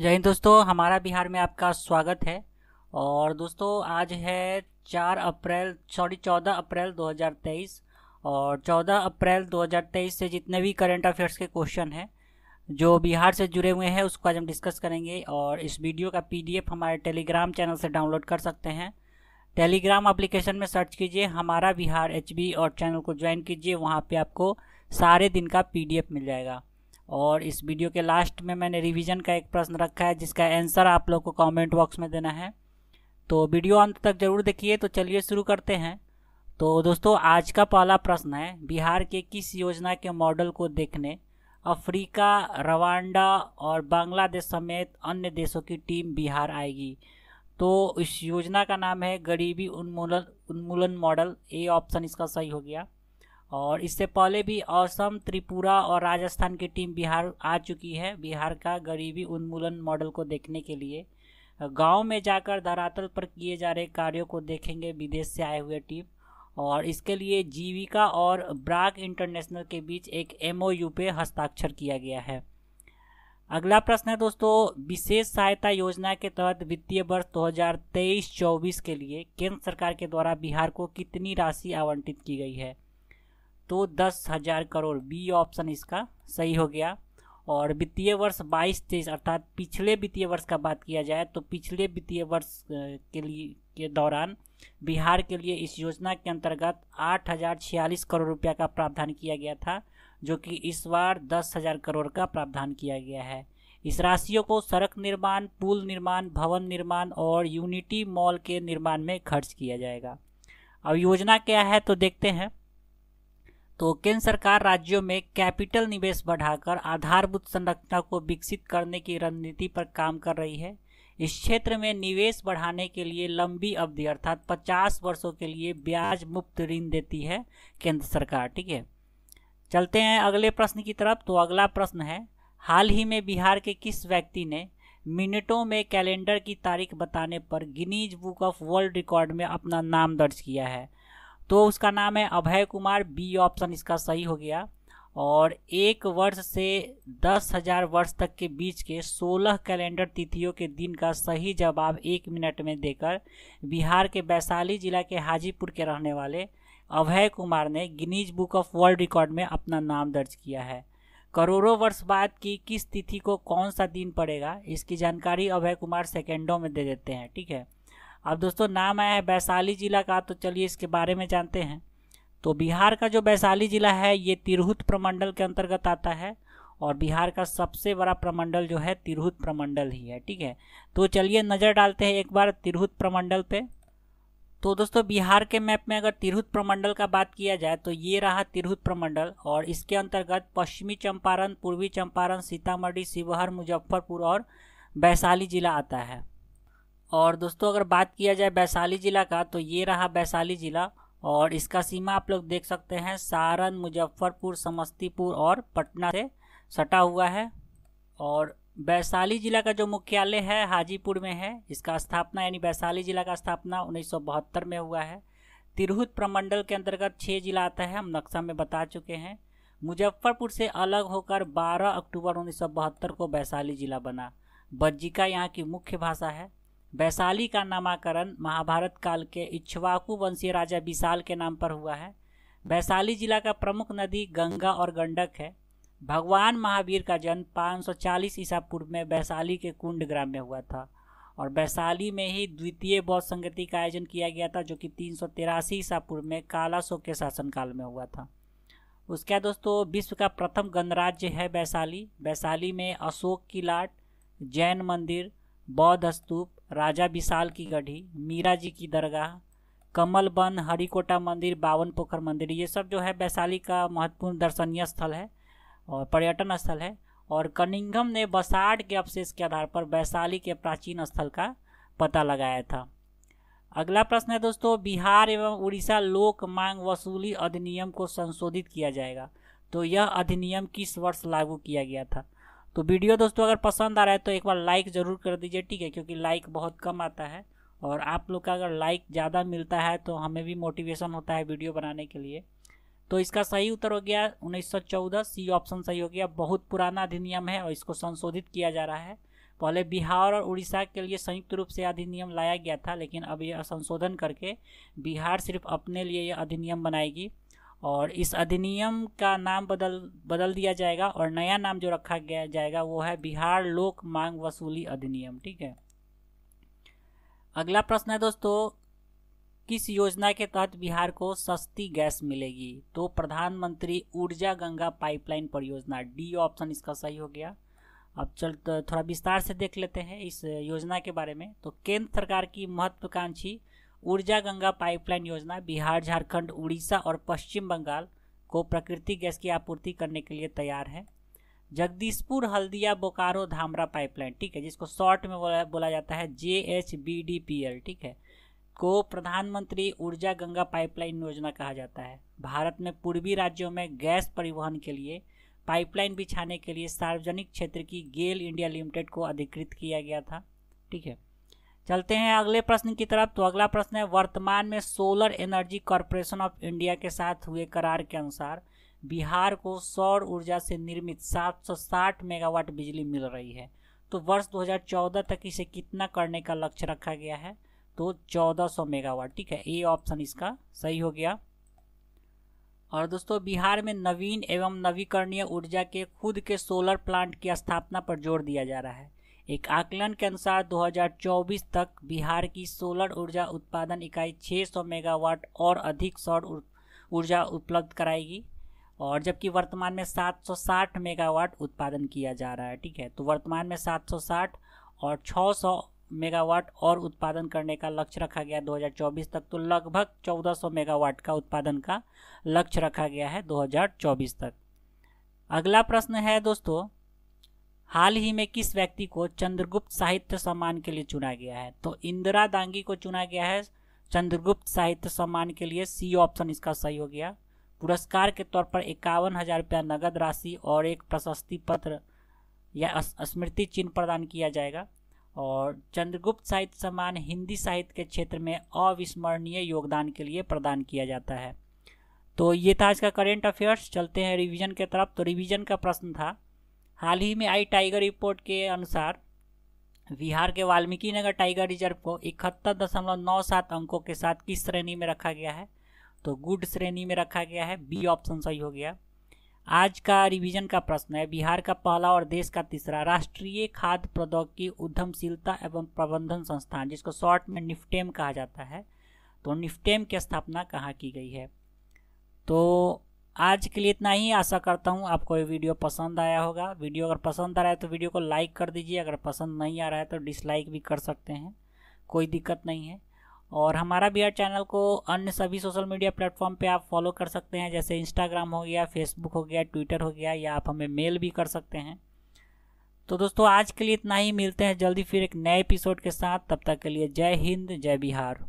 जय हिंद दोस्तों हमारा बिहार में आपका स्वागत है और दोस्तों आज है चार अप्रैल सॉरी चौदह अप्रैल 2023 और चौदह अप्रैल 2023 से जितने भी करंट अफेयर्स के क्वेश्चन हैं जो बिहार से जुड़े हुए हैं उसको आज हम डिस्कस करेंगे और इस वीडियो का पीडीएफ हमारे टेलीग्राम चैनल से डाउनलोड कर सकते हैं टेलीग्राम अप्लीकेशन में सर्च कीजिए हमारा बिहार एच और चैनल को ज्वाइन कीजिए वहाँ पर आपको सारे दिन का पी मिल जाएगा और इस वीडियो के लास्ट में मैंने रिवीजन का एक प्रश्न रखा है जिसका आंसर आप लोग को कमेंट बॉक्स में देना है तो वीडियो अंत तक जरूर देखिए तो चलिए शुरू करते हैं तो दोस्तों आज का पहला प्रश्न है बिहार के किस योजना के मॉडल को देखने अफ्रीका रवांडा और बांग्लादेश समेत अन्य देशों की टीम बिहार आएगी तो इस योजना का नाम है गरीबी उन्मूलन उन्मूलन मॉडल ए ऑप्शन इसका सही हो गया और इससे पहले भी असम त्रिपुरा और राजस्थान की टीम बिहार आ चुकी है बिहार का गरीबी उन्मूलन मॉडल को देखने के लिए गांव में जाकर धरातल पर किए जा रहे कार्यों को देखेंगे विदेश से आए हुए टीम और इसके लिए जीविका और ब्राक इंटरनेशनल के बीच एक एम पे हस्ताक्षर किया गया है अगला प्रश्न है दोस्तों विशेष सहायता योजना के तहत वित्तीय वर्ष 2023-24 के लिए केंद्र सरकार के द्वारा बिहार को कितनी राशि आवंटित की गई है तो दस हज़ार करोड़ बी ऑप्शन इसका सही हो गया और वित्तीय वर्ष बाईस तेईस अर्थात पिछले वित्तीय वर्ष का बात किया जाए तो पिछले वित्तीय वर्ष के लिए के दौरान बिहार के लिए इस योजना के अंतर्गत आठ हज़ार छियालीस करोड़ रुपया का प्रावधान किया गया था जो कि इस बार दस हज़ार करोड़ का प्रावधान किया गया है इस राशियों को सड़क निर्माण पुल निर्माण भवन निर्माण और यूनिटी मॉल के निर्माण में खर्च किया जाएगा अब योजना क्या है तो देखते हैं तो केंद्र सरकार राज्यों में कैपिटल निवेश बढ़ाकर आधारभूत संरचना को विकसित करने की रणनीति पर काम कर रही है इस क्षेत्र में निवेश बढ़ाने के लिए लंबी अवधि अर्थात 50 वर्षों के लिए ब्याज मुक्त ऋण देती है केंद्र सरकार ठीक है चलते हैं अगले प्रश्न की तरफ तो अगला प्रश्न है हाल ही में बिहार के किस व्यक्ति ने मिनटों में कैलेंडर की तारीख बताने पर Guinness book of world record में अपना नाम दर्ज किया है तो उसका नाम है अभय कुमार बी ऑप्शन इसका सही हो गया और एक वर्ष से दस हजार वर्ष तक के बीच के सोलह कैलेंडर तिथियों के दिन का सही जवाब एक मिनट में देकर बिहार के वैशाली जिला के हाजीपुर के रहने वाले अभय कुमार ने Guinness book of world record में अपना नाम दर्ज किया है करोड़ों वर्ष बाद की किस तिथि को कौन सा दिन पड़ेगा इसकी जानकारी अभय कुमार सेकेंडों में दे देते हैं ठीक है अब दोस्तों नाम आया है वैशाली जिला का तो चलिए इसके बारे में जानते हैं तो बिहार का जो वैशाली जिला है ये तिरहुत प्रमंडल के अंतर्गत आता है और बिहार का सबसे बड़ा प्रमंडल जो है तिरहुत प्रमंडल ही है ठीक है तो चलिए नज़र डालते हैं एक बार तिरहुत प्रमंडल पे तो दोस्तों बिहार के मैप में अगर तिरहुत प्रमंडल का बात किया जाए तो ये रहा तिरहुत प्रमंडल और इसके अंतर्गत पश्चिमी चंपारण पूर्वी चंपारण सीतामढ़ी शिवहर मुजफ्फरपुर और वैशाली जिला आता है और दोस्तों अगर बात किया जाए वैशाली ज़िला का तो ये रहा वैशाली ज़िला और इसका सीमा आप लोग देख सकते हैं सारण मुजफ्फरपुर समस्तीपुर और पटना से सटा हुआ है और वैशाली जिला का जो मुख्यालय है हाजीपुर में है इसका स्थापना यानी वैशाली जिला का स्थापना उन्नीस में हुआ है तिरहुत प्रमंडल के अंतर्गत छः जिला आता है हम नक्शा में बता चुके हैं मुजफ्फरपुर से अलग होकर 12 अक्टूबर उन्नीस को वैशाली जिला बना बज्जिका यहाँ की मुख्य भाषा है वैशाली का नामकरण महाभारत काल के इच्छवाकु वंशीय राजा विशाल के नाम पर हुआ है वैशाली जिला का प्रमुख नदी गंगा और गंडक है भगवान महावीर का जन्म 540 ईसा पूर्व में वैशाली के कुंड ग्राम में हुआ था और वैशाली में ही द्वितीय बौद्ध संगति का आयोजन किया गया था जो कि तीन सौ तिरासी ईसा पूर्व में कालाशो के शासनकाल में हुआ था उसके बाद दोस्तों विश्व का प्रथम गणराज्य है वैशाली वैशाली में अशोक की लाट जैन मंदिर बौद्ध स्तूप राजा विशाल की गढ़ी मीरा जी की दरगाह कमल बन हरिकोटा मंदिर बावन पोखर मंदिर ये सब जो है वैशाली का महत्वपूर्ण दर्शनीय स्थल है और पर्यटन स्थल है और कनिंगम ने बसाड के अवशेष के आधार पर वैशाली के प्राचीन स्थल का पता लगाया था अगला प्रश्न है दोस्तों बिहार एवं उड़ीसा लोक मांग वसूली अधिनियम को संशोधित किया जाएगा तो यह अधिनियम किस वर्ष लागू किया गया था तो वीडियो दोस्तों अगर पसंद आ रहा है तो एक बार लाइक ज़रूर कर दीजिए ठीक है क्योंकि लाइक बहुत कम आता है और आप लोग का अगर लाइक ज़्यादा मिलता है तो हमें भी मोटिवेशन होता है वीडियो बनाने के लिए तो इसका सही उत्तर हो गया 1914 सी ऑप्शन सही हो गया बहुत पुराना अधिनियम है और इसको संशोधित किया जा रहा है पहले बिहार और उड़ीसा के लिए संयुक्त रूप से अधिनियम लाया गया था लेकिन अब यह संशोधन करके बिहार सिर्फ अपने लिए यह अधिनियम बनाएगी और इस अधिनियम का नाम बदल बदल दिया जाएगा और नया नाम जो रखा गया जाएगा वो है बिहार लोक मांग वसूली अधिनियम ठीक है अगला प्रश्न है दोस्तों किस योजना के तहत बिहार को सस्ती गैस मिलेगी तो प्रधानमंत्री ऊर्जा गंगा पाइपलाइन परियोजना डी ऑप्शन इसका सही हो गया अब चल थोड़ा विस्तार से देख लेते हैं इस योजना के बारे में तो केंद्र सरकार की महत्वाकांक्षी ऊर्जा गंगा पाइपलाइन योजना बिहार झारखंड उड़ीसा और पश्चिम बंगाल को प्रकृति गैस की आपूर्ति करने के लिए तैयार है जगदीशपुर हल्दिया बोकारो धामरा पाइपलाइन ठीक है जिसको शॉर्ट में बोला बोला जाता है J H B D P L ठीक है को प्रधानमंत्री ऊर्जा गंगा पाइपलाइन योजना कहा जाता है भारत में पूर्वी राज्यों में गैस परिवहन के लिए पाइपलाइन बिछाने के लिए सार्वजनिक क्षेत्र की गेल इंडिया लिमिटेड को अधिकृत किया गया था ठीक है चलते हैं अगले प्रश्न की तरफ तो अगला प्रश्न है वर्तमान में solar energy corporation of India के साथ हुए करार के अनुसार बिहार को सौर ऊर्जा से निर्मित 760 मेगावाट बिजली मिल रही है तो वर्ष 2014 तक इसे कितना करने का लक्ष्य रखा गया है तो 1400 मेगावाट ठीक है ए ऑप्शन इसका सही हो गया और दोस्तों बिहार में नवीन एवं नवीकरणीय ऊर्जा के खुद के सोलर प्लांट की स्थापना पर जोर दिया जा रहा है एक आकलन के अनुसार 2024 तक बिहार की सोलर ऊर्जा उत्पादन इकाई 600 मेगावाट और अधिक सौर ऊर्जा उपलब्ध कराएगी और जबकि वर्तमान में 760 मेगावाट उत्पादन किया जा रहा है ठीक है तो वर्तमान में 760 और 600 मेगावाट और उत्पादन करने का लक्ष्य रखा गया 2024 तक तो लगभग 1400 मेगावाट का उत्पादन का लक्ष्य रखा गया है 2024 तक अगला प्रश्न है दोस्तों हाल ही में किस व्यक्ति को चंद्रगुप्त साहित्य सम्मान के लिए चुना गया है तो इंदिरा दांगी को चुना गया है चंद्रगुप्त साहित्य सम्मान के लिए सी ऑप्शन इसका सही हो गया पुरस्कार के तौर पर इक्यावन हजार रुपया नगद राशि और एक प्रशस्ति पत्र या स्मृति चिन्ह प्रदान किया जाएगा और चंद्रगुप्त साहित्य सम्मान हिंदी साहित्य के क्षेत्र में अविस्मरणीय योगदान के लिए प्रदान किया जाता है तो ये था आज का करेंट अफेयर्स चलते हैं रिवीजन के तरफ तो रिवीजन का प्रश्न था हाल ही में आई टाइगर रिपोर्ट के अनुसार बिहार के वाल्मीकि नगर टाइगर रिजर्व को इकहत्तर दशमलव नौ सात अंकों के साथ किस श्रेणी में रखा गया है तो गुड श्रेणी में रखा गया है बी ऑप्शन सही हो गया आज का रिवीजन का प्रश्न है बिहार का पहला और देश का तीसरा राष्ट्रीय खाद्य प्रौद्योगिकी उद्यमशीलता एवं प्रबंधन संस्थान जिसको शॉर्ट में निफ्टेम कहा जाता है तो निफ्टेम की स्थापना कहाँ की गई है तो आज के लिए इतना ही आशा करता हूँ आपको ये वीडियो पसंद आया होगा वीडियो अगर पसंद आ रहा है तो वीडियो को लाइक कर दीजिए अगर पसंद नहीं आ रहा है तो डिसलाइक भी कर सकते हैं कोई दिक्कत नहीं है और हमारा बिहार चैनल को अन्य सभी सोशल मीडिया प्लेटफॉर्म पे आप फॉलो कर सकते हैं जैसे इंस्टाग्राम हो गया फेसबुक हो गया ट्विटर हो गया या आप हमें मेल भी कर सकते हैं तो दोस्तों आज के लिए इतना ही मिलते हैं जल्दी फिर एक नए एपिसोड के साथ तब तक के लिए जय हिंद जय बिहार